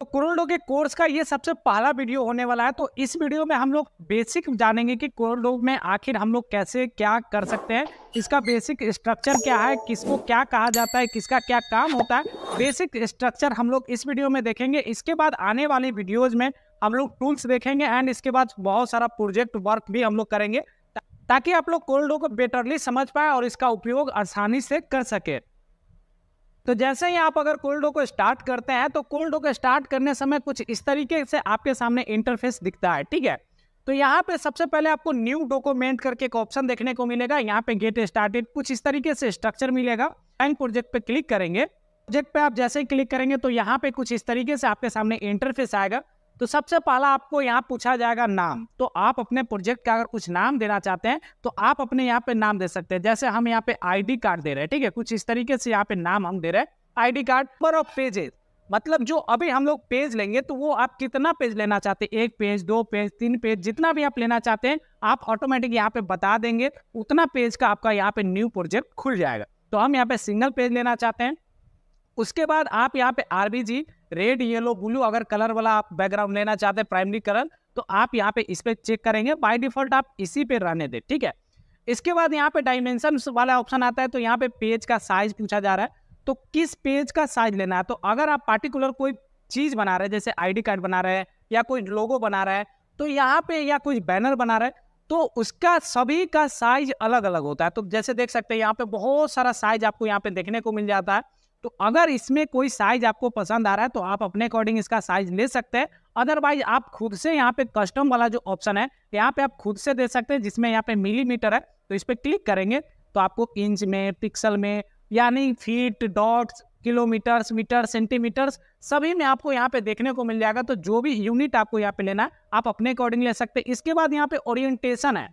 तो कोरोडो के कोर्स का ये सबसे पहला वीडियो होने वाला है तो इस वीडियो में हम लोग बेसिक जानेंगे कि कोरोडो में आखिर हम लोग कैसे क्या कर सकते हैं इसका बेसिक स्ट्रक्चर क्या है किसको क्या कहा जाता है किसका क्या काम होता है बेसिक स्ट्रक्चर हम लोग इस वीडियो में देखेंगे इसके बाद आने वाली वीडियोज में हम लोग टूल्स देखेंगे एंड इसके बाद बहुत सारा प्रोजेक्ट वर्क भी हम लोग करेंगे ताकि आप लोग कोरोडो को बेटरली समझ पाए और इसका उपयोग आसानी से कर सके तो जैसे ही आप अगर कोल्डो को स्टार्ट करते हैं तो कोल्डो को स्टार्ट करने समय कुछ इस तरीके से आपके सामने इंटरफेस दिखता है ठीक है तो यहाँ पे सबसे पहले आपको न्यू डॉक्यूमेंट करके एक ऑप्शन देखने को मिलेगा यहाँ पे गेट स्टार्टेड कुछ इस तरीके से स्ट्रक्चर मिलेगा बैंक प्रोजेक्ट पे क्लिक करेंगे प्रोजेक्ट पे आप जैसे ही क्लिक करेंगे तो यहाँ पे कुछ इस तरीके से आपके सामने इंटरफेस आएगा तो सबसे पहला आपको यहाँ पूछा जाएगा नाम तो आप अपने प्रोजेक्ट का अगर कुछ नाम देना चाहते हैं तो आप अपने यहाँ पे नाम दे सकते हैं जैसे हम यहाँ पे आईडी कार्ड दे रहे हैं ठीक है कुछ इस तरीके से यहाँ पे नाम हम दे रहे हैं आईडी कार्ड पर ऑफ पेजेस मतलब जो अभी हम लोग पेज लेंगे तो वो आप कितना पेज लेना चाहते हैं एक पेज दो पेज तीन पेज जितना भी आप लेना चाहते हैं आप ऑटोमेटिक यहाँ पे बता देंगे उतना पेज का आपका यहाँ पे न्यू प्रोजेक्ट खुल जाएगा तो हम यहाँ पे सिंगल पेज लेना चाहते हैं उसके बाद आप यहाँ पे जी रेड येलो ब्लू अगर कलर वाला आप बैकग्राउंड लेना चाहते हैं प्राइमरी कलर तो आप यहाँ पे इस पर चेक करेंगे बाय डिफॉल्ट आप इसी पे रहने दें ठीक है इसके बाद यहाँ पे डायमेंशन वाला ऑप्शन आता है तो यहाँ पे पेज का साइज पूछा जा रहा है तो किस पेज का साइज लेना है तो अगर आप पार्टिकुलर कोई चीज बना रहे हैं जैसे आई कार्ड बना रहे हैं या कोई लोगो बना रहा है तो यहाँ पे या कुछ बैनर बना रहे हैं तो उसका सभी का साइज अलग अलग होता है तो जैसे देख सकते हैं यहाँ पे बहुत सारा साइज आपको यहाँ पे देखने को मिल जाता है तो अगर इसमें कोई साइज आपको पसंद आ रहा है तो आप अपने अकॉर्डिंग इसका साइज ले सकते हैं अदरवाइज आप खुद से यहाँ पे कस्टम वाला जो ऑप्शन है यहाँ पे आप खुद से दे सकते हैं जिसमें यहाँ पे मिलीमीटर है तो इस पर क्लिक करेंगे तो आपको इंच में पिक्सल में यानी feet dots kilometres metre centimetres सभी में आपको यहाँ पे देखने को मिल जाएगा तो जो भी यूनिट आपको यहाँ पे लेना है आप अपने अकॉर्डिंग ले सकते हैं इसके बाद यहाँ पे ओरिएंटेशन है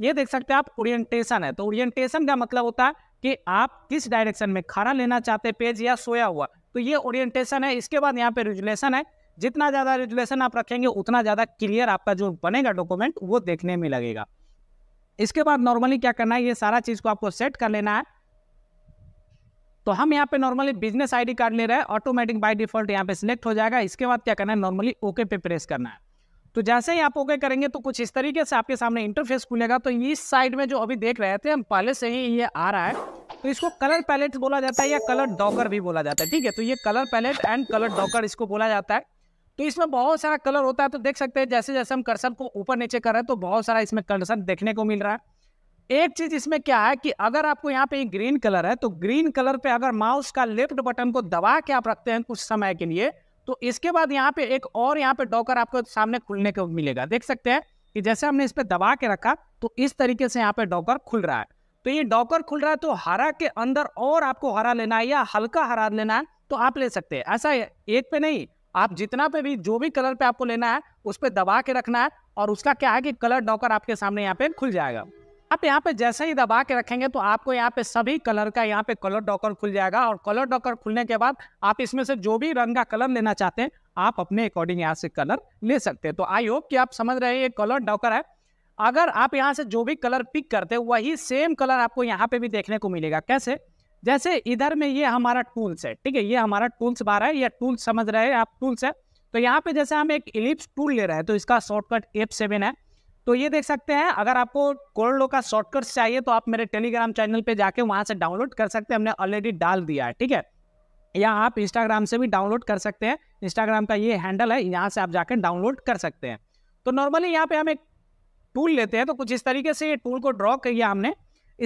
ये देख सकते हैं आप ओरिएंटेशन है तो ओरिएंटेशन का मतलब होता है कि आप किस डायरेक्शन में खड़ा लेना चाहते पेज या सोया हुआ तो ये ओरिएंटेशन है इसके बाद यहाँ पे रेजुलेशन है जितना ज़्यादा रेजुलेशन आप रखेंगे उतना ज़्यादा क्लियर आपका जो बनेगा डॉक्यूमेंट वो देखने में लगेगा इसके बाद नॉर्मली क्या करना है ये सारा चीज़ को आपको सेट कर लेना है तो हम यहाँ पे नॉर्मली बिजनेस आईडी कार्ड ले रहे हैं ऑटोमेटिक बाय डिफॉल्ट यहाँ पे सिलेक्ट हो जाएगा इसके बाद क्या करना है नॉर्मली ओके पे प्रेस करना है तो जैसे ही आप ओके करेंगे तो कुछ इस तरीके से आपके सामने इंटरफेस खुलेगा तो इस साइड में जो अभी देख रहे थे हम पहले से ही ये आ रहा है तो इसको कलर पैलेट बोला जाता है या कलर डॉकर भी बोला जाता है ठीक है तो ये colour palette and colour docker इसको बोला जाता है तो इसमें बहुत सारा कलर होता है तो देख सकते हैं जैसे जैसे हम कर्सर को ऊपर नीचे कर रहे हैं तो बहुत सारा इसमें कर्सर देखने को मिल रहा है एक चीज इसमें क्या है कि अगर आपको यहाँ पे ग्रीन कलर है तो ग्रीन कलर पे अगर माउस का लेफ्ट बटन को दबा के आप रखते हैं कुछ समय के लिए तो इसके बाद यहाँ पे एक और यहाँ पे डॉकर आपको सामने खुलने को मिलेगा देख सकते हैं कि जैसे हमने इस पर दबा के रखा तो इस तरीके से यहाँ पे डॉकर खुल रहा है तो ये डॉकर खुल रहा है तो हरा के अंदर और आपको हरा लेना है या हल्का हरा लेना है तो आप ले सकते हैं ऐसा एक पे नहीं आप जितना पे भी जो भी कलर पे आपको लेना है उस पर दबा के रखना है और उसका क्या है कि कलर डॉकर आपके सामने यहाँ पे खुल जाएगा आप यहाँ पे जैसे ही दबा के रखेंगे तो आपको यहाँ पे सभी कलर का यहाँ पे कलर डॉकर खुल जाएगा और कलर डॉकर खुलने के बाद आप इसमें से जो भी रंग का कलर लेना चाहते हैं आप अपने अकॉर्डिंग यहाँ से कलर ले सकते हैं तो आई होप कि आप समझ रहे हैं ये कलर डॉकर है अगर आप यहाँ से जो भी कलर पिक करते हैं वही सेम कलर आपको यहाँ पे भी देखने को मिलेगा कैसे जैसे इधर में ये हमारा टूल्स है ठीक है ये हमारा टूल्स बार है यह टूल्स समझ रहे हैं आप टूल्स है तो यहाँ पे जैसे हम एक इलिप्स टूल ले रहे हैं तो इसका शॉर्टकट एफ सेवन है तो ये देख सकते हैं अगर आपको कोल्डो का शॉर्टकट चाहिए तो आप मेरे टेलीग्राम चैनल पे जाके वहां से डाउनलोड कर सकते हैं हमने ऑलरेडी डाल दिया है ठीक है या आप इंस्टाग्राम से भी डाउनलोड कर सकते हैं इंस्टाग्राम का ये हैंडल है यहाँ से आप जाकर डाउनलोड कर सकते हैं तो नॉर्मली यहाँ पे हम एक टूल लेते हैं तो कुछ इस तरीके से ये टूल को ड्रॉ किया हमने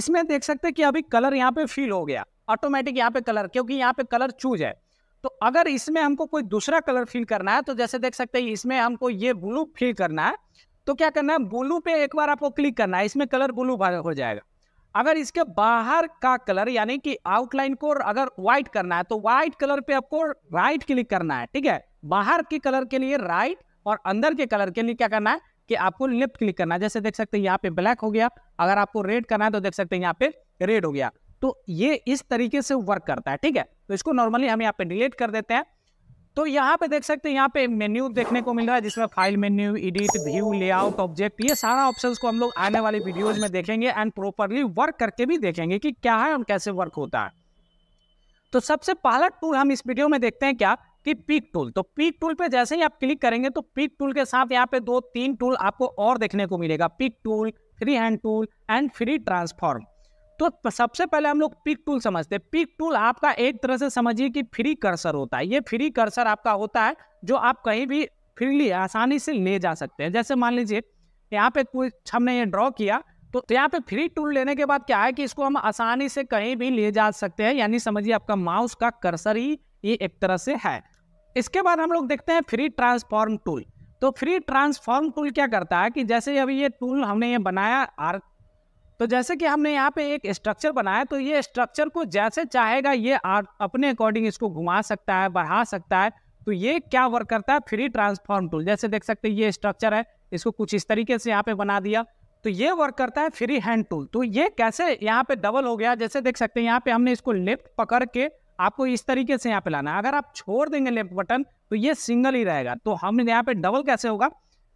इसमें देख सकते हैं कि अभी कलर यहाँ पे फिल हो गया ऑटोमेटिक यहाँ पे कलर क्योंकि यहाँ पे कलर चूज है तो अगर इसमें हमको कोई दूसरा कलर फिल करना है तो जैसे देख सकते हैं इसमें हमको ये ब्लू फिल करना है तो क्या करना है ब्लू पे एक बार आपको क्लिक करना है इसमें कलर ब्लू हो जाएगा अगर इसके बाहर का कलर यानी कि आउटलाइन को अगर व्हाइट करना है तो व्हाइट कलर पे आपको राइट क्लिक करना है ठीक है बाहर के कलर के लिए राइट और अंदर के कलर के लिए क्या करना है कि आपको लेफ्ट क्लिक करना है जैसे देख सकते हैं यहाँ पे ब्लैक हो गया अगर आपको रेड करना है तो देख सकते हैं यहाँ पे रेड हो गया तो ये इस तरीके से वर्क करता है ठीक है तो इसको नॉर्मली हम यहाँ पे डिलीट कर देते हैं तो यहाँ पे देख सकते हैं यहाँ पे मेन्यू देखने को मिल रहा है जिसमें file menu edit view layout object ये सारा ऑप्शंस को हम लोग आने वाले वीडियोज में देखेंगे एंड प्रॉपरली वर्क करके भी देखेंगे कि क्या है और कैसे वर्क होता है तो सबसे पहला टूल हम इस वीडियो में देखते हैं क्या कि पीक टूल तो पीक टूल पे जैसे ही आप क्लिक करेंगे तो पीक टूल के साथ यहाँ पे दो तीन टूल आपको और देखने को मिलेगा pick tool freehand tool and free transform तो सबसे पहले हम लोग पिक टूल समझते हैं पिक टूल आपका एक तरह से समझिए कि फ्री कर्सर होता है ये फ्री कर्सर आपका होता है जो आप कहीं भी फ्रीली आसानी से ले जा सकते हैं जैसे मान लीजिए यहाँ पे कुछ हमने ये ड्रॉ किया तो, यहाँ पे फ्री टूल लेने के बाद क्या है कि इसको हम आसानी से कहीं भी ले जा सकते हैं यानी समझिए आपका माउस का कर्सर ही ये एक तरह से है इसके बाद हम लोग देखते हैं फ्री ट्रांसफॉर्म टूल तो फ्री ट्रांसफॉर्म टूल क्या करता है कि जैसे अभी ये टूल हमने ये बनाया आर तो जैसे कि हमने यहाँ पे एक स्ट्रक्चर बनाया तो ये स्ट्रक्चर को जैसे चाहेगा ये आप अपने अकॉर्डिंग इसको घुमा सकता है बढ़ा सकता है तो ये क्या वर्क करता है फ्री ट्रांसफॉर्म टूल जैसे देख सकते हैं ये स्ट्रक्चर है इसको कुछ इस तरीके से यहाँ पे बना दिया तो ये वर्क करता है फ्री हैंड टूल तो ये कैसे यहाँ पे डबल हो गया जैसे देख सकते हैं यहाँ पे हमने इसको लेफ्ट पकड़ के आपको इस तरीके से यहाँ पे लाना है अगर आप छोड़ देंगे लेफ्ट बटन तो ये सिंगल ही रहेगा तो हम यहाँ पे डबल कैसे होगा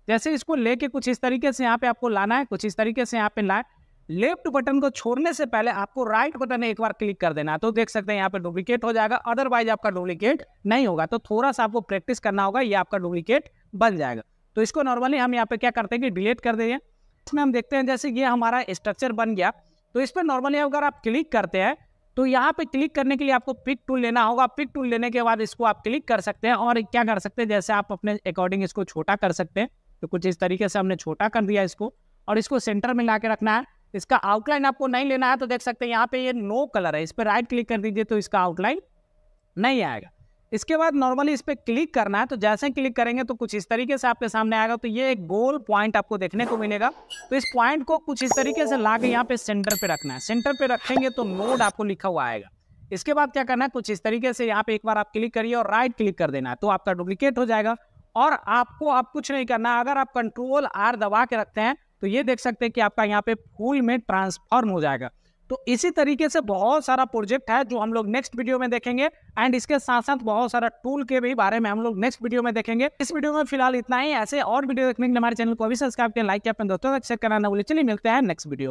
जैसे इसको लेके कुछ इस तरीके से यहाँ पे आपको लाना है कुछ इस तरीके से यहाँ पे लाए लेफ्ट बटन को छोड़ने से पहले आपको राइट बटन एक बार क्लिक कर देना तो देख सकते हैं यहाँ पे डुप्लीकेट हो जाएगा अदरवाइज आपका डुप्लीकेट नहीं होगा तो थोड़ा सा आपको प्रैक्टिस करना होगा ये आपका डुप्लीकेट बन जाएगा तो इसको नॉर्मली हम यहाँ पे क्या करते हैं कि डिलीट कर देंगे इसमें हम देखते हैं जैसे ये हमारा स्ट्रक्चर बन गया तो इस पर नॉर्मली अगर आप क्लिक करते हैं तो यहाँ पे क्लिक करने के लिए आपको पिक टूल लेना होगा पिक टूल लेने के बाद इसको आप क्लिक कर सकते हैं और क्या कर सकते हैं जैसे आप अपने अकॉर्डिंग इसको छोटा कर सकते हैं तो कुछ इस तरीके से हमने छोटा कर दिया इसको और इसको सेंटर में ला के रखना है इसका आउटलाइन आपको नहीं लेना है तो देख सकते हैं यहाँ पे ये नो कलर है इस पर राइट क्लिक कर दीजिए तो इसका आउटलाइन नहीं आएगा इसके बाद नॉर्मली इस पर क्लिक करना है तो जैसे क्लिक करेंगे तो कुछ इस तरीके से आपके सामने आएगा तो ये एक गोल पॉइंट आपको देखने को मिलेगा तो इस पॉइंट को कुछ इस तरीके से ला के यहाँ पे सेंटर पे रखना है सेंटर पे रखेंगे तो नोड आपको लिखा हुआ आएगा इसके बाद क्या करना है कुछ इस तरीके से यहाँ पे एक बार आप क्लिक करिए और राइट क्लिक कर देना है तो आपका डुप्लीकेट हो जाएगा और आपको आप कुछ नहीं करना अगर आप कंट्रोल आर दबा के रखते हैं तो ये देख सकते हैं कि आपका यहाँ पे फूल में ट्रांसफॉर्म हो जाएगा तो इसी तरीके से बहुत सारा प्रोजेक्ट है जो हम लोग नेक्स्ट वीडियो में देखेंगे एंड इसके साथ साथ बहुत सारा टूल के भी बारे में हम लोग नेक्स्ट वीडियो में देखेंगे इस वीडियो में फिलहाल इतना ही ऐसे और वीडियो देखने के लिए हमारे चैनल को भी सब्सक्राइब करें लाइक करें अपने दोस्तों तक कराना बोले चलिए मिलते हैं नेक्स्ट वीडियो